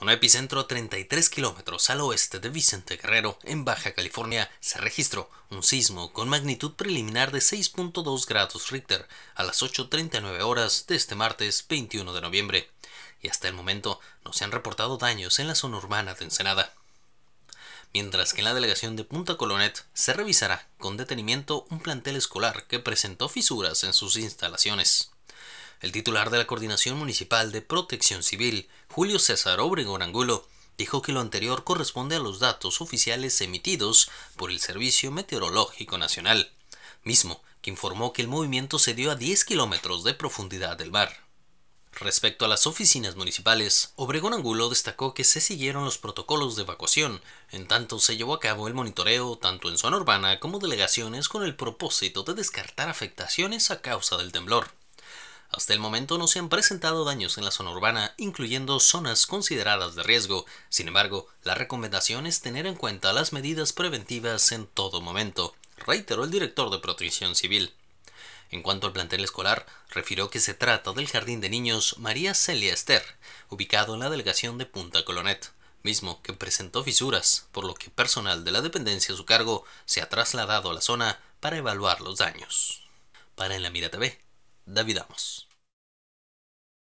con epicentro a 33 kilómetros al oeste de Vicente Guerrero, en Baja California, se registró un sismo con magnitud preliminar de 6.2 grados Richter a las 8.39 horas de este martes 21 de noviembre, y hasta el momento no se han reportado daños en la zona urbana de Ensenada. Mientras que en la delegación de Punta Colonet se revisará con detenimiento un plantel escolar que presentó fisuras en sus instalaciones. El titular de la Coordinación Municipal de Protección Civil, Julio César Obregón Angulo, dijo que lo anterior corresponde a los datos oficiales emitidos por el Servicio Meteorológico Nacional, mismo que informó que el movimiento se dio a 10 kilómetros de profundidad del mar. Respecto a las oficinas municipales, Obregón Angulo destacó que se siguieron los protocolos de evacuación, en tanto se llevó a cabo el monitoreo tanto en zona urbana como delegaciones con el propósito de descartar afectaciones a causa del temblor. Hasta el momento no se han presentado daños en la zona urbana, incluyendo zonas consideradas de riesgo. Sin embargo, la recomendación es tener en cuenta las medidas preventivas en todo momento, reiteró el director de Protección Civil. En cuanto al plantel escolar, refirió que se trata del Jardín de Niños María Celia Esther, ubicado en la delegación de Punta Colonet, mismo que presentó fisuras, por lo que personal de la dependencia a su cargo se ha trasladado a la zona para evaluar los daños. Para En la TV, David